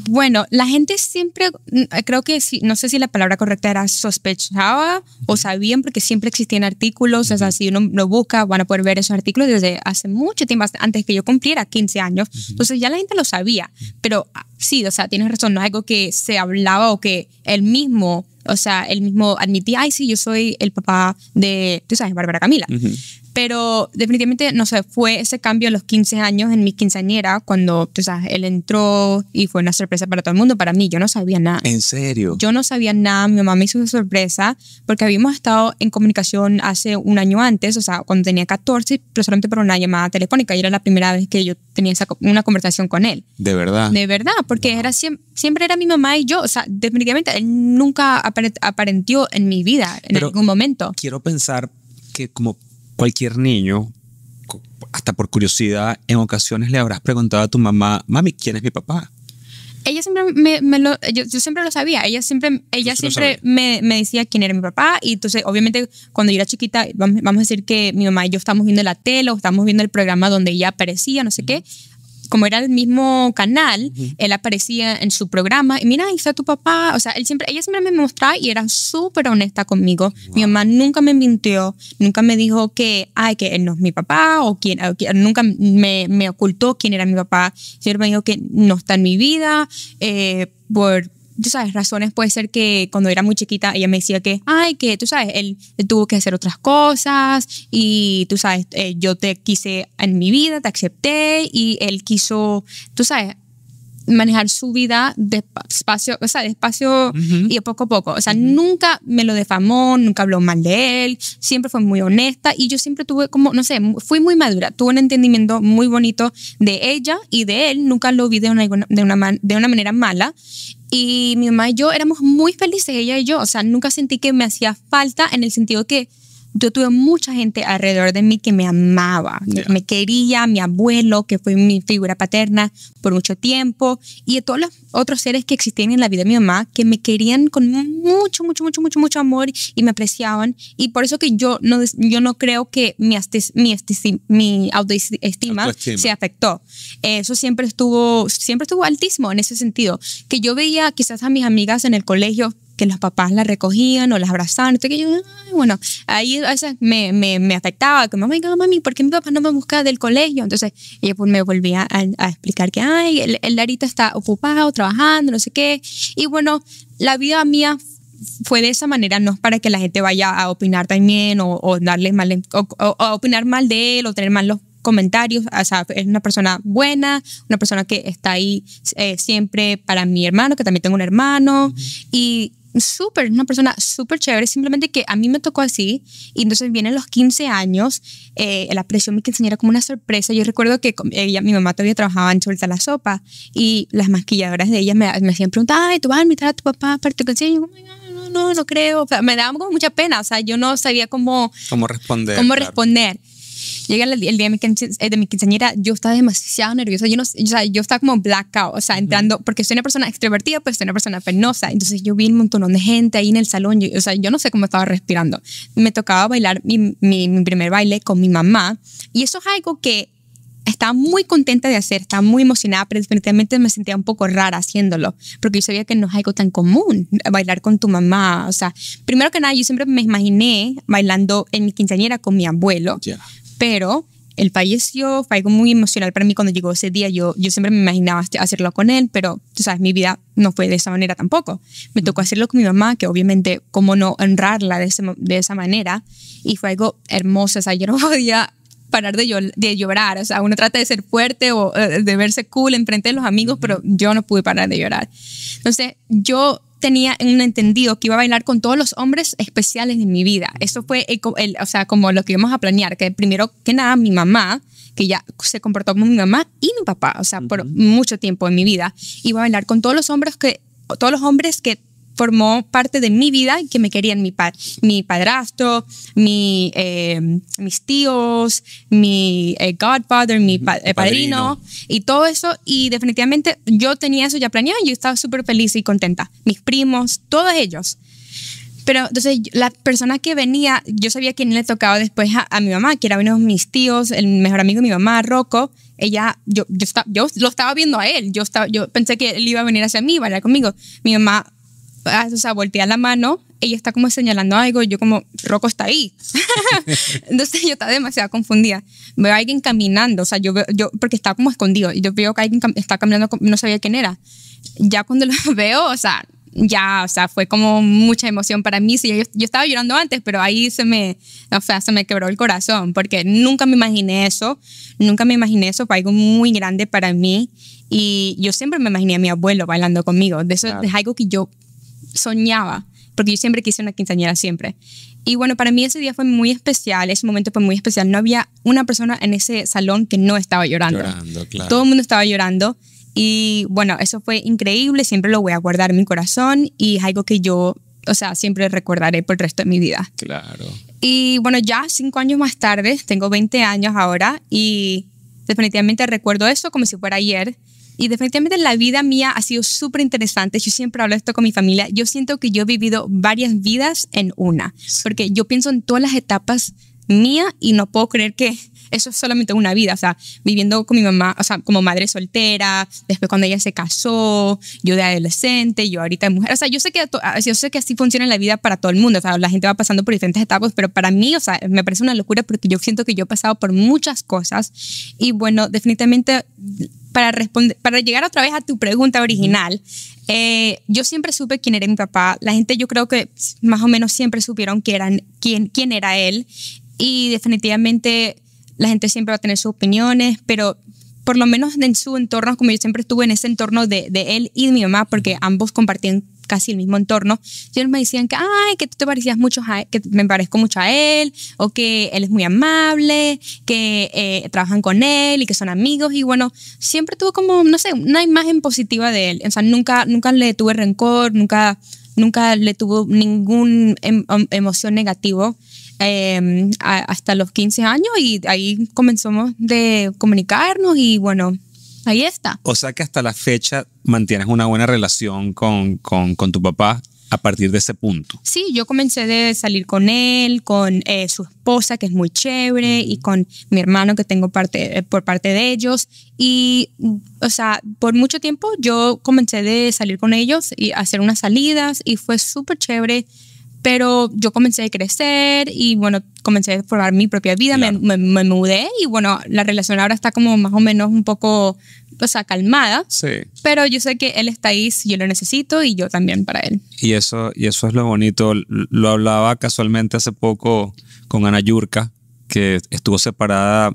Bueno, la gente siempre, mm, creo que no sé si la palabra correcta era sospechaba o sabían, porque siempre existían artículos, o sea, si uno lo busca, van a poder ver esos artículos desde hace mucho tiempo, antes que yo cumpliera 15 años. Entonces ya la gente lo sabía, pero ah, sí, o sea, tienes razón, no es algo que se hablaba o que él mismo o sea, él mismo admitía, ay, sí, yo soy el papá de, tú sabes, Bárbara Camila. Pero definitivamente, no sé, fue ese cambio a los 15 años en mi quinceañera, cuando, tú sabes, él entró y fue una sorpresa para todo el mundo. Para mí, yo no sabía nada. ¿En serio? Yo no sabía nada. Mi mamá me hizo una sorpresa porque habíamos estado en comunicación hace un año antes, o sea, cuando tenía 14, pero solamente por una llamada telefónica. Y era la primera vez que yo tenía una conversación con él. ¿De verdad? De verdad, porque era siempre, siempre era mi mamá y yo. O sea, definitivamente, él nunca aparentió en mi vida en algún momento. Quiero pensar que como cualquier niño, hasta por curiosidad, en ocasiones le habrás preguntado a tu mamá, mami, ¿quién es mi papá? Ella siempre me, lo, yo, yo, siempre lo sabía, ella siempre, ella siempre me, me, decía quién era mi papá y entonces obviamente cuando yo era chiquita, vamos, a decir que mi mamá y yo estábamos viendo la tele o estábamos viendo el programa donde ella aparecía, no sé qué como era el mismo canal, él aparecía en su programa y mira, ahí está tu papá. O sea, él siempre, ella siempre me mostraba y era súper honesta conmigo. Mi mamá nunca me mintió, nunca me dijo que, ay, que él no es mi papá o quien, nunca me, me, ocultó quién era mi papá. Siempre me dijo que no está en mi vida eh, por tú sabes, razones puede ser que cuando era muy chiquita ella me decía que, ay, que tú sabes, él, tuvo que hacer otras cosas y tú sabes, eh, yo te quise en mi vida, te acepté y él quiso, tú sabes, manejar su vida despacio, o sea, despacio y poco a poco. O sea, nunca me lo defamó, nunca habló mal de él, siempre fue muy honesta y yo siempre tuve como, no sé, fui muy madura, tuve un entendimiento muy bonito de ella y de él, nunca lo vi de una, de una manera mala. Y mi mamá y yo éramos muy felices, ella y yo, o sea, nunca sentí que me hacía falta en el sentido que yo tuve mucha gente alrededor de mí que me amaba, me quería, mi abuelo, que fue mi figura paterna por mucho tiempo, y de todos los otros seres que existían en la vida de mi mamá, que me querían con mucho, mucho, mucho, mucho, mucho amor y me apreciaban. Y por eso que yo no, yo no creo que mi, autoestima, se afectó. Eso siempre estuvo, siempre estuvo altísimo en ese sentido, que yo veía quizás a mis amigas en el colegio que los papás la recogían o las abrazaban. Entonces, yo, bueno, ahí a veces me, me, me afectaba, como, oh mami, ¿por qué mi papá no me busca del colegio? Entonces, ella pues, me volvía a, explicar que, ay, el, Darita Larita está ocupado, trabajando, no sé qué. Y bueno, la vida mía fue de esa manera, no es para que la gente vaya a opinar también o, o darle mal, o, opinar mal de él o tener mal los comentarios. O sea, es una persona buena, una persona que está ahí eh, siempre para mi hermano, que también tengo un hermano. Y súper, una persona súper chévere, simplemente que a mí me tocó así, y entonces vienen los 15 años, eh, la presión mi quinceañera como una sorpresa, yo recuerdo que ella, mi mamá todavía trabajaba en Suelta la Sopa, y las maquilladoras de ella me, hacían preguntar, ay, ¿tú vas a invitar a tu papá para tu quinceañera? Y yo, oh no, no creo. O sea, me daba como mucha pena. O sea, yo no sabía cómo. Cómo responder. Cómo responder. Llega el, día eh, de mi, quinceañera, yo estaba demasiado nerviosa. Yo, no, o sea, yo estaba como blackout, o sea, entrando, porque soy una persona extrovertida, pero pues soy una persona penosa. Entonces yo vi un montón de gente ahí en el salón. Yo, o sea, yo no sé cómo estaba respirando. Me tocaba bailar mi, mi, primer baile con mi mamá. Y eso es algo que estaba muy contenta de hacer, estaba muy emocionada, pero definitivamente me sentía un poco rara haciéndolo, porque yo sabía que no es algo tan común eh, bailar con tu mamá. O sea, primero que nada, yo siempre me imaginé bailando en mi quinceañera con mi abuelo pero él falleció, fue algo muy emocional para mí cuando llegó ese día. Yo, yo siempre me imaginaba hacerlo con él, pero tú sabes, mi vida no fue de esa manera tampoco. Me tocó hacerlo con mi mamá, que obviamente, cómo no honrarla de, de esa manera. Y fue algo hermoso, o sea, yo no *laughs* podía parar de, de llorar. O sea, uno trata de ser fuerte o eh, de verse cool enfrente de los amigos, pero yo no pude parar de llorar. Entonces, yo tenía un entendido que iba a bailar con todos los hombres especiales de mi vida. Eso fue, el, o sea, como lo que íbamos a planear, que primero que nada mi mamá, que ya se comportó como mi mamá y mi papá, o sea, por mucho tiempo en mi vida, iba a bailar con todos los hombres que todos los hombres que formó parte de mi vida y que me querían mi, mi padrastro, mi, eh, mis tíos, mi eh, godfather, mi eh, padrino, y todo eso. Y definitivamente yo tenía eso ya planeado y yo estaba súper feliz y contenta. Mis primos, todos ellos. Pero entonces la persona que venía, yo sabía quién le tocaba después a, mi mamá, que era uno de mis tíos, el mejor amigo de mi mamá, Rocco. Ella, yo, yo, yo lo estaba viendo a él, yo, estaba, yo pensé que él iba a venir hacia mí, bailar conmigo. Mi mamá Ah, o sea, voltea la mano, ella está como señalando algo, y yo como, Rocco está ahí. *laughs* Entonces yo estaba demasiado confundida. Veo a alguien caminando, o sea, yo yo, porque estaba como escondido, y yo veo que alguien está caminando, no sabía quién era. Ya cuando lo *laughs* veo, o sea, ya, o sea, fue como mucha emoción para mí. Si yo, yo, estaba llorando antes, pero ahí se me, o sea, se me quebró el corazón, porque nunca me imaginé eso, nunca me imaginé eso, fue algo muy grande para mí. Y yo siempre me imaginé a mi abuelo bailando conmigo. De eso es algo que yo soñaba, porque yo siempre quise una quinceañera, siempre. Y bueno, para mí ese día fue muy especial, ese momento fue muy especial. No había una persona en ese salón que no estaba llorando. Todo el mundo estaba llorando. Y bueno, eso fue increíble, siempre lo voy a guardar en mi corazón y es algo que yo, o sea, siempre recordaré por el resto de mi vida. Claro. Y bueno, ya cinco años más tarde, tengo 20 años ahora y definitivamente recuerdo eso como si fuera ayer y definitivamente la vida mía ha sido súper interesante. Yo siempre hablo esto con mi familia. Yo siento que yo he vivido varias vidas en una, porque yo pienso en todas las etapas mía y no puedo creer que eso es solamente una vida, o sea, viviendo con mi mamá, o sea, como madre soltera, después cuando ella se casó, yo de adolescente, yo ahorita de mujer, o sea, yo sé que ah, yo sé que así funciona la vida para todo el mundo, o sea, la gente va pasando por diferentes etapas, pero para mí, o sea, me parece una locura porque yo siento que yo he pasado por muchas cosas y bueno, definitivamente para, responder, para llegar otra vez a tu pregunta original, eh, yo siempre supe quién era mi papá. La gente yo creo que más o menos siempre supieron quién, quién era él. Y definitivamente la gente siempre va a tener sus opiniones, pero por lo menos en su entorno, como yo siempre estuve en ese entorno de, de él y de mi mamá, porque ambos compartían casi el mismo entorno, ellos me decían que, ay, que tú te parecías mucho, a, e-, que me parezco mucho a él, o que él es muy amable, que eh, trabajan con él y que son amigos. Y bueno, siempre tuvo como, no sé, una imagen positiva de él. O sea, nunca, nunca le tuve rencor, nunca, nunca le tuvo ninguna em, em, emoción negativa. Em, hasta los 15 años y ahí comenzamos de comunicarnos y bueno, Ahí está. O sea que hasta la fecha mantienes una buena relación con, tu papá a partir de ese punto. Sí, yo comencé de salir con él, con eh, su esposa, que es muy chévere, y con mi hermano que tengo parte, eh, por parte de ellos. Y, o sea, por mucho tiempo yo comencé de salir con ellos y hacer unas salidas y fue súper chévere. Pero yo comencé a crecer y bueno, comencé a formar mi propia vida, me, mudé y bueno, la relación ahora está como más o menos un poco, o sea, calmada. Sí. Pero yo sé que él está ahí si yo lo necesito y yo también para él. Y eso, y eso es lo bonito. Lo hablaba casualmente hace poco con Ana Yurka, que estuvo separada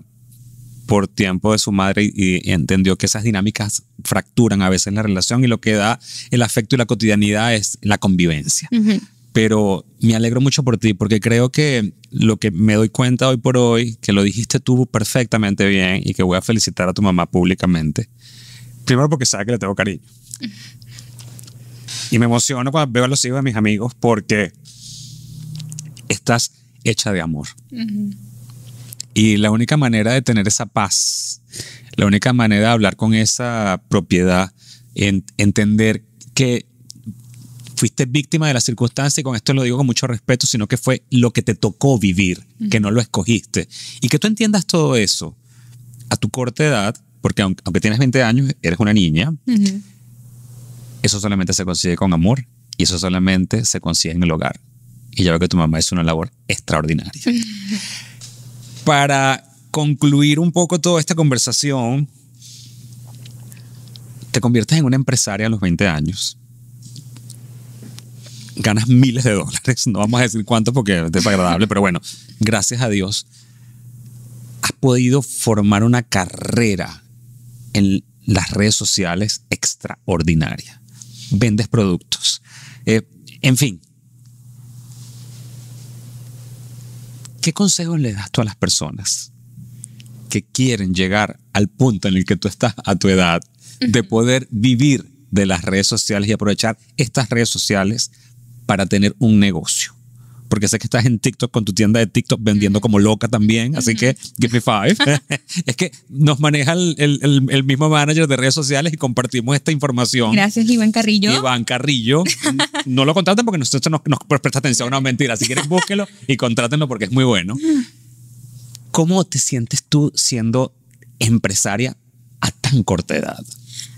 por tiempo de su madre y, entendió que esas dinámicas fracturan a veces la relación y lo que da el afecto y la cotidianidad es la convivencia. Uh pero me alegro mucho por ti porque creo que lo que me doy cuenta hoy por hoy, que lo dijiste tú perfectamente bien y que voy a felicitar a tu mamá públicamente. Primero porque sabe que le tengo cariño. Y me emociono cuando veo a los hijos de mis amigos porque estás hecha de amor. Y la única manera de tener esa paz, la única manera de hablar con esa propiedad, entender que fuiste víctima de la circunstancia y con esto lo digo con mucho respeto, sino que fue lo que te tocó vivir, que no lo escogiste. Y que tú entiendas todo eso a tu corta edad, porque aunque, tienes 20 años, eres una niña, eso solamente se consigue con amor y eso solamente se consigue en el hogar. Y yo veo que tu mamá es una labor extraordinaria. *laughs* Para concluir un poco toda esta conversación, te conviertes en una empresaria a los 20 años ganas miles de dólares. No vamos a decir cuánto porque es desagradable, pero bueno, gracias a Dios has podido formar una carrera en las redes sociales extraordinaria. Vendes productos. Eh, en fin, ¿qué consejos le das tú a las personas que quieren llegar al punto en el que tú estás a tu edad de poder vivir de las redes sociales y aprovechar estas redes sociales para tener un negocio. Porque sé que estás en TikTok con tu tienda de TikTok vendiendo como loca también, así que give me five. *laughs* *laughs* es que nos maneja el, mismo manager de redes sociales y compartimos esta información. Gracias, Iván Carrillo. Iván Carrillo. *laughs* No lo contraten porque nosotros nos, prestamos presta atención a una mentira. Si quieres búsquelo y contrátenlo porque es muy bueno. ¿Cómo te sientes tú siendo empresaria a tan corta edad?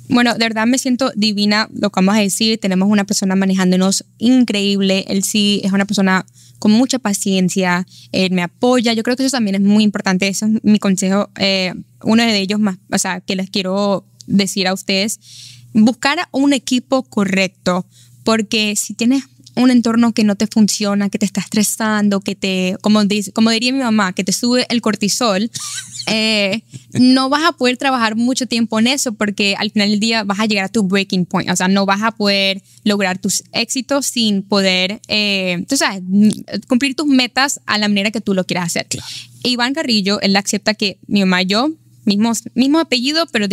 Bueno, de verdad me siento divina lo que vamos a decir. Tenemos una persona manejándonos increíble. Él sí es una persona con mucha paciencia, él me apoya. Yo creo que eso también es muy importante. Eso es mi consejo, eh, uno de ellos más, o sea, que les quiero decir a ustedes. Buscar un equipo correcto, porque si tienes un entorno que no te funciona, que te está estresando, que te, como, dice, como diría mi mamá, que te sube el cortisol, *laughs* eh, no vas a poder trabajar mucho tiempo en eso porque al final del día vas a llegar a tu breaking point. O sea, no vas a poder lograr tus éxitos sin poder, eh, tú sabes, mm, cumplir tus metas a la manera que tú lo quieras hacer. Iván Carrillo, él acepta que mi mamá y yo Mismos, mismo apellido, pero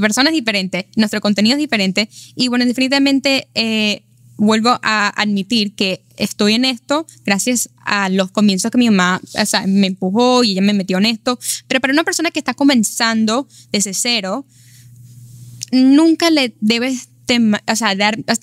personas diferentes, nuestro contenido es diferente. Y bueno, definitivamente eh, vuelvo a admitir que estoy en esto gracias a los comienzos que mi mamá me empujó y ella me metió en esto. Pero para una persona que está comenzando desde cero, nunca le debes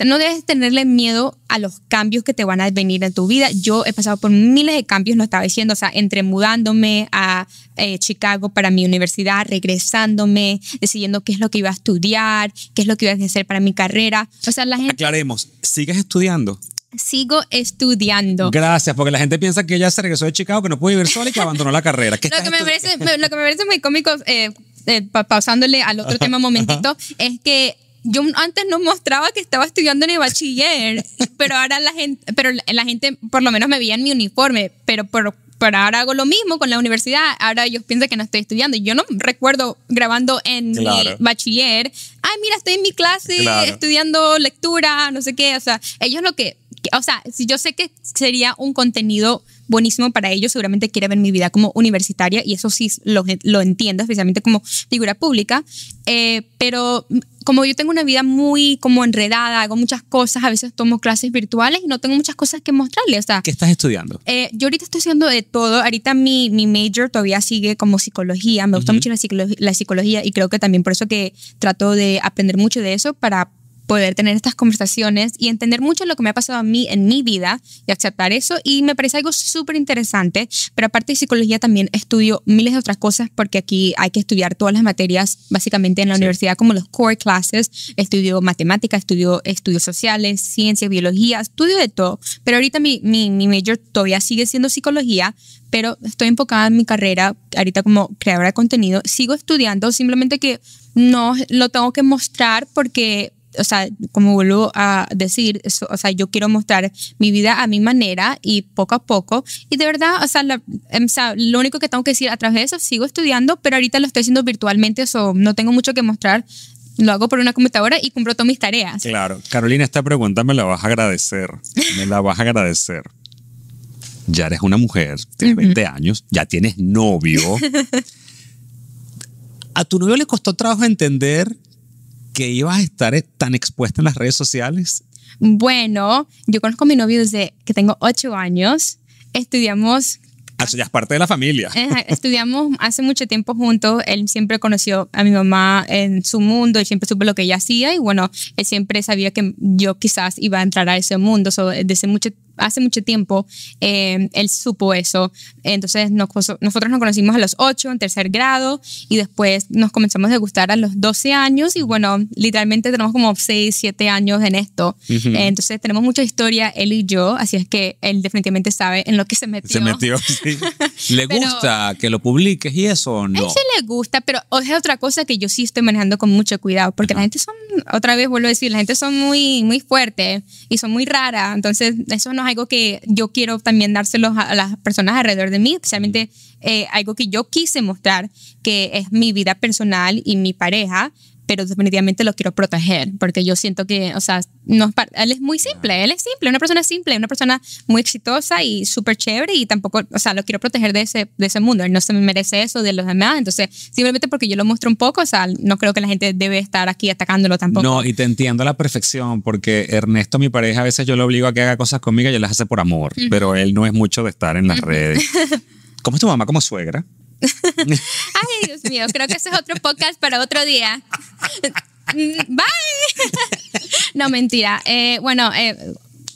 no debes tenerle miedo a los cambios que te van a venir en tu vida. Yo he pasado por miles de cambios, lo estaba diciendo, o sea, entre mudándome a eh, Chicago para mi universidad, regresándome, decidiendo qué es lo que iba a estudiar, qué es lo que iba a hacer para mi carrera. O sea, la gente... Aclaremos, ¿sigues estudiando? Sigo estudiando. Gracias, porque la gente piensa que ella se regresó de Chicago, que no puede vivir sola y que abandonó la carrera. lo, que me parece, lo que me parece muy cómico, eh, eh, pausándole al otro tema un momentito, es que yo antes no mostraba que estaba estudiando en el bachiller, *laughs* pero ahora la gente, pero la gente por lo menos me veía en mi uniforme, pero por, ahora hago lo mismo con la universidad, ahora ellos piensan que no estoy estudiando. Yo no recuerdo grabando en mi bachiller, ay, mira, estoy en mi clase estudiando lectura, no sé qué, o sea, ellos lo que, o sea, si yo sé que sería un contenido buenísimo para ellos, seguramente quiere ver mi vida como universitaria y eso sí lo, lo entiendo, especialmente como figura pública, eh, pero como yo tengo una vida muy como enredada, hago muchas cosas, a veces tomo clases virtuales y no tengo muchas cosas que mostrarle. O ¿Qué estás estudiando? Eh, yo ahorita estoy haciendo de todo. Ahorita mi, mi major todavía sigue como psicología. Me gusta mucho la, psicología, la psicología y creo que también por eso que trato de aprender mucho de eso para poder tener estas conversaciones y entender mucho lo que me ha pasado a mí en mi vida y aceptar eso. Y me parece algo súper interesante, pero aparte de psicología también estudio miles de otras cosas porque aquí hay que estudiar todas las materias básicamente en la universidad, como los core classes, estudio matemáticas, estudio estudios sociales, ciencias, biología, estudio de todo. Pero ahorita mi, mi, mi major todavía sigue siendo psicología, pero estoy enfocada en mi carrera ahorita como creadora de contenido. Sigo estudiando, simplemente que no lo tengo que mostrar porque o sea, como vuelvo a decir, o sea, yo quiero mostrar mi vida a mi manera y poco a poco. Y de verdad, em, o sea, lo único que tengo que decir a través de eso, sigo estudiando, pero ahorita lo estoy haciendo virtualmente, eso no tengo mucho que mostrar. Lo hago por una computadora y cumplo todas mis tareas. Claro, Carolina, esta pregunta me la vas a agradecer. Me la vas a agradecer ya eres una mujer, tienes 20 años, ya tienes novio. *laughs* ¿A tu novio le costó trabajo entender qué ibas a estar eh, tan expuesta en las redes sociales? Bueno, yo conozco a mi novio desde que tengo ocho años. Estudiamos Así ah, ya es parte de la familia. Estudiamos hace mucho tiempo juntos. Él siempre conoció a mi mamá en su mundo. y siempre supo lo que ella hacía. Y bueno, él siempre sabía que yo quizás iba a entrar a ese mundo. desde mucho hace mucho tiempo eh, él supo eso. Entonces nosotros nos conocimos a los 8 en tercer grado y después nos comenzamos a gustar a los 12 años y bueno, literalmente tenemos como 6, 7 años en esto. entonces tenemos mucha historia él y yo, así es que él definitivamente sabe en lo que se metió. Se metió, *laughs* ¿Le gusta que lo publiques y eso o no? A él sí le gusta, pero es otra cosa que yo sí estoy manejando con mucho cuidado porque la gente son, otra vez vuelvo a decir, la gente son muy, muy fuerte y son muy raras entonces eso no algo que yo quiero también dárselos a las personas alrededor de mí, especialmente eh, algo que yo quise mostrar, que es mi vida personal y mi pareja, pero definitivamente lo quiero proteger porque yo siento que, o sea, no, él es muy simple, él es simple, una persona simple, una persona muy exitosa y súper chévere y tampoco, o sea, lo quiero proteger de ese, de ese mundo, él no se merece eso de los demás, entonces simplemente porque yo lo muestro un poco, o sea, no creo que la gente debe estar aquí atacándolo tampoco. No, y te entiendo a la perfección porque Ernesto, mi pareja, a veces yo lo obligo a que haga cosas conmigo y él las hace por amor, pero él no es mucho de estar en las redes. *laughs* ¿Cómo es tu mamá como suegra? *laughs* Ay, Dios mío, creo que ese es otro podcast para otro día. Mm, bye. *laughs* no, mentira. Eh, bueno, eh,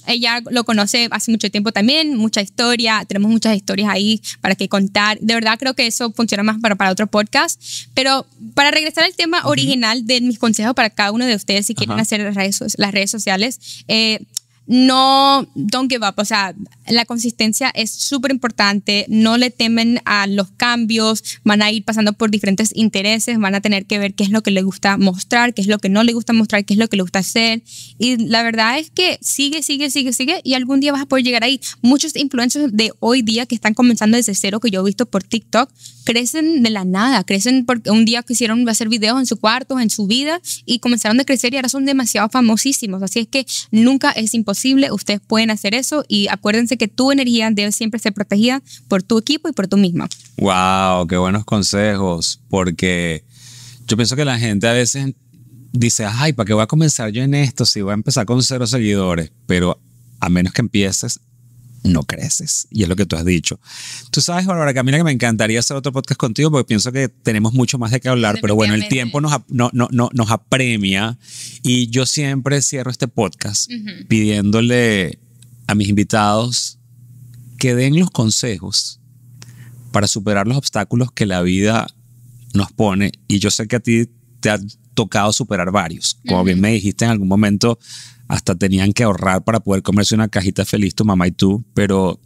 ella lo conoce hace mucho tiempo también, mucha historia, tenemos muchas historias ahí para que contar. De verdad creo que eso funciona más para, para otro podcast, pero para regresar al tema original de mis consejos para cada uno de ustedes si quieren hacer las redes, las redes sociales, eh, no, don't give up, o sea, la consistencia es súper importante, no le temen a los cambios, van a ir pasando por diferentes intereses, van a tener que ver qué es lo que le gusta mostrar, qué es lo que no le gusta mostrar, qué es lo que le gusta hacer. Y la verdad es que sigue, sigue, sigue, sigue y algún día vas a poder llegar ahí. Muchos influencers de hoy día que están comenzando desde cero, que yo he visto por TikTok, crecen de la nada, crecen porque un día quisieron hacer videos en su cuarto, en su vida, y comenzaron a crecer y ahora son demasiado famosísimos. Así es que nunca es imposible ustedes pueden hacer eso y acuérdense que tu energía debe siempre ser protegida por tu equipo y por tú misma. ¡Wow! ¡Qué buenos consejos! Porque yo pienso que la gente a veces dice, ay, ¿para qué voy a comenzar yo en esto si voy a empezar con cero seguidores? Pero a menos que empieces no creces. Y es lo que tú has dicho. Tú sabes, Bárbara Camila, que me encantaría hacer otro podcast contigo porque pienso que tenemos mucho más de qué hablar, pero bueno, el tiempo nos, nos apremia y yo siempre cierro este podcast pidiéndole a mis invitados que den los consejos para superar los obstáculos que la vida nos pone. Y yo sé que a ti te tocado superar varios. Como bien me dijiste en algún momento, hasta tenían que ahorrar para poder comerse una cajita feliz tu mamá y tú, pero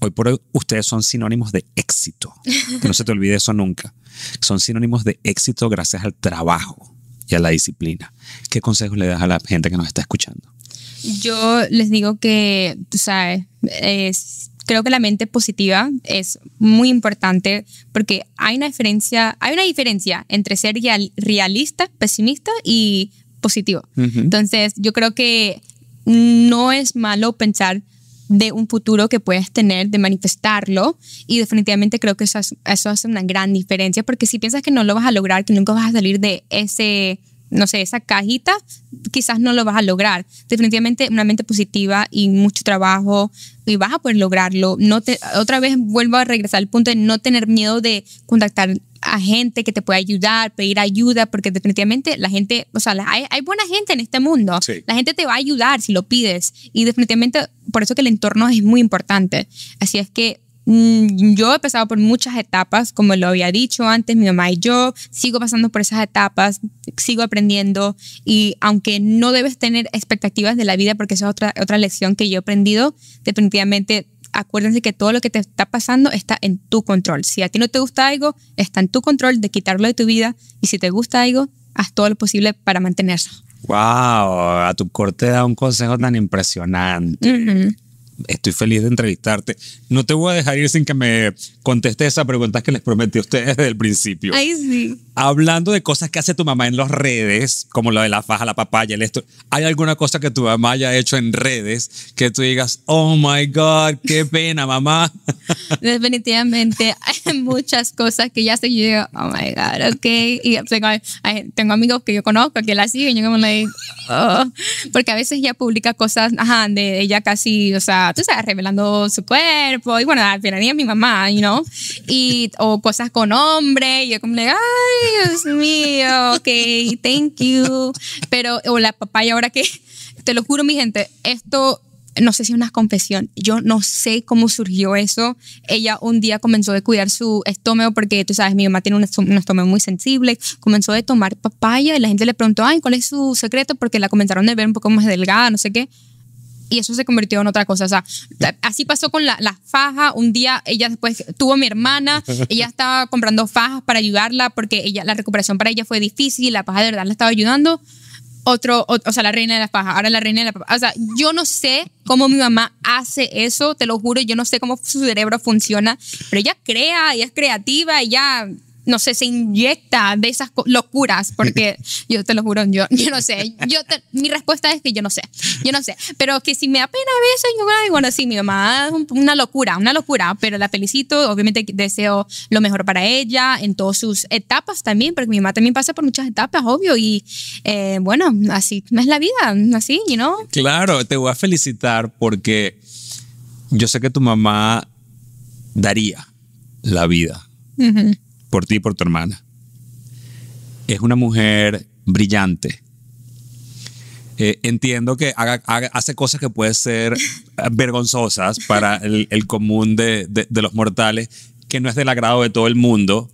hoy por hoy ustedes son sinónimos de éxito. Que no se te olvide eso nunca. Son sinónimos de éxito gracias al trabajo y a la disciplina. ¿Qué consejos le das a la gente que nos está escuchando? Yo les digo que, tú sabes, es creo que la mente positiva es muy importante porque hay una diferencia, hay una diferencia entre ser realista, pesimista y positivo. Entonces, yo creo que no es malo pensar de un futuro que puedes tener, de manifestarlo. Y definitivamente creo que eso, eso hace una gran diferencia, porque si piensas que no lo vas a lograr, que nunca vas a salir de ese, no sé, esa cajita, quizás no lo vas a lograr. Definitivamente una mente positiva y mucho trabajo, y vas a poder lograrlo. No te, otra vez vuelvo a regresar al punto de no tener miedo de contactar a gente que te pueda ayudar, pedir ayuda, porque definitivamente la gente, o sea, hay, buena gente en este mundo. La gente te va a ayudar si lo pides. Y definitivamente por eso que el entorno es muy importante. Así es que Mm, yo he pasado por muchas etapas, como lo había dicho antes, mi mamá y yo, sigo pasando por esas etapas, sigo aprendiendo y aunque no debes tener expectativas de la vida, porque esa es otra, otra lección que yo he aprendido, definitivamente acuérdense que todo lo que te está pasando está en tu control. Si a ti no te gusta algo, está en tu control de quitarlo de tu vida y si te gusta algo, haz todo lo posible para mantenerlo. Wow, a tu corte da un consejo tan impresionante estoy feliz de entrevistarte. No te voy a dejar ir sin que me contestes esa pregunta que les prometí a ustedes desde el principio. Ahí sí. Hablando de cosas que hace tu mamá en las redes, como lo de la faja, la papaya, el esto, ¿hay alguna cosa que tu mamá haya hecho en redes que tú digas, oh my God, qué pena, mamá? *laughs* Definitivamente hay muchas cosas que ya se yo digo, oh my God, ok. Y tengo, amigos que yo conozco que la siguen, yo como le digo, oh". porque a veces ella publica cosas, de ella casi, o sea, tú sabes, revelando su cuerpo, y bueno, al final es mi mamá, you know, y, o cosas con hombre, y yo como le digo, ay, Dios mío, ok, thank you. Pero, o la papaya, ahora que, te lo juro, mi gente, esto no sé si es una confesión, yo no sé cómo surgió eso. Ella un día comenzó a cuidar su estómago porque tú sabes, mi mamá tiene un estómago muy sensible, comenzó a tomar papaya y la gente le preguntó, ay, ¿cuál es su secreto? Porque la comenzaron a ver un poco más delgada, no sé qué y eso se convirtió en otra cosa. O sea, así pasó con la, la faja. Un día ella después pues, tuvo a mi hermana, *laughs* ella estaba comprando fajas para ayudarla porque ella, la recuperación para ella fue difícil, la faja de verdad la estaba ayudando. Otro, o, sea, la reina de las fajas, ahora la reina de la O sea, yo no sé cómo mi mamá hace eso, te lo juro, yo no sé cómo su cerebro funciona, pero ella crea, ella es creativa, ella no sé, se inyecta de esas locuras, porque *laughs* yo te lo juro, yo, yo no sé, yo mi respuesta es que yo no sé, yo no sé, pero que si me apena a veces, yo, digo, bueno, sí, mi mamá es una locura, una locura, pero la felicito, obviamente deseo lo mejor para ella en todas sus etapas también, porque mi mamá también pasa por muchas etapas, obvio, y eh, bueno, así es la vida, así, you know. Claro, te voy a felicitar porque yo sé que tu mamá daría la vida por ti y por tu hermana. Es una mujer brillante. Eh, entiendo que haga, hace cosas que pueden ser eh, vergonzosas para el, común de los mortales, que no es del agrado de todo el mundo,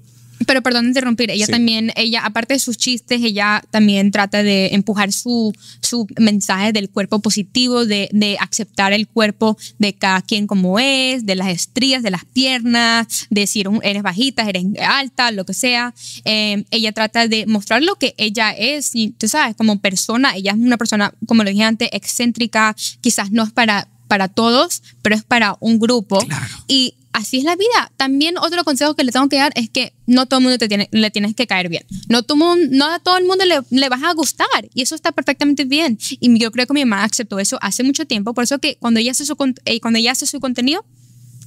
pero perdón interrumpir, ella también, ella, aparte de sus chistes, ella también trata de empujar su, su mensaje del cuerpo positivo, de, de aceptar el cuerpo de cada quien como es, de las estrías, de las piernas, de decir eres bajita, eres alta, lo que sea. Em, ella trata de mostrar lo que ella es y tú sabes, como persona, ella es una persona, como lo dije antes, excéntrica, quizás no es para para todos, pero es para un grupo. Claro. Y así es la vida. También otro consejo que le tengo que dar es que no todo el mundo te le tienes que caer bien. No, todo, no a todo el mundo le, vas a gustar y eso está perfectamente bien. Y yo creo que mi mamá aceptó eso hace mucho tiempo, por eso que cuando ella hace su, eh, cuando ella hace su contenido,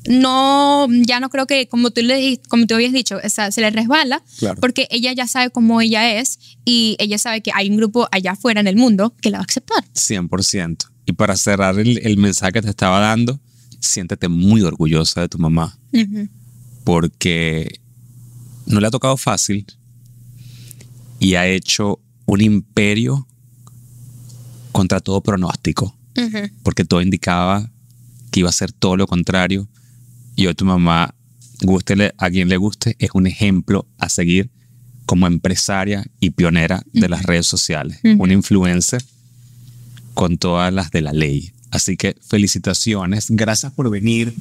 no, ya no creo que, como tú, le, como tú habías dicho, se le resbala, porque ella ya sabe cómo ella es y ella sabe que hay un grupo allá afuera en el mundo que la va a aceptar. 100%. Y para cerrar el, el mensaje que te estaba dando, siéntete muy orgullosa de tu mamá, porque no le ha tocado fácil y ha hecho un imperio contra todo pronóstico, porque todo indicaba que iba a ser todo lo contrario. Y hoy tu mamá, guste a quien le guste, es un ejemplo a seguir como empresaria y pionera de las redes sociales, una influencer con todas las de la ley. Así que felicitaciones. Gracias por venir.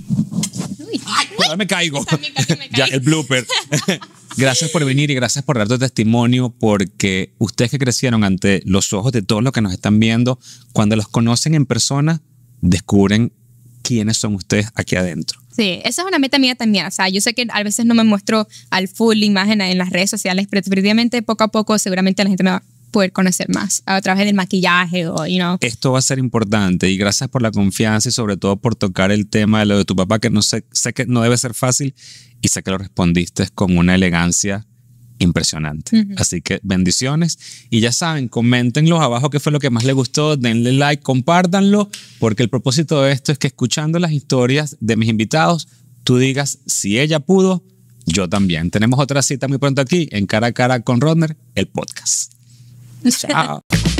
Ay, me caigo. *laughs* ya, el blooper. *laughs* gracias por venir y gracias por dar tu testimonio porque ustedes que crecieron ante los ojos de todos los que nos están viendo, cuando los conocen en persona, descubren quiénes son ustedes aquí adentro. Sí, esa es una meta mía también. O sea, yo sé que a veces no me muestro al full imagen en las redes sociales, pero definitivamente poco a poco seguramente la gente me va, poder conocer más a través del maquillaje o, you Esto va a ser importante y gracias por la confianza y sobre todo por tocar el tema de lo de tu papá, que no sé, sé que no debe ser fácil y sé que lo respondiste con una elegancia impresionante. Así que bendiciones y ya saben, coméntenlos abajo qué fue lo que más les gustó, denle like, compártanlo, porque el propósito de esto es que escuchando las historias de mis invitados, tú digas, si ella pudo, yo también. Tenemos otra cita muy pronto aquí en Cara a Cara con Rodner, el podcast. Ciao.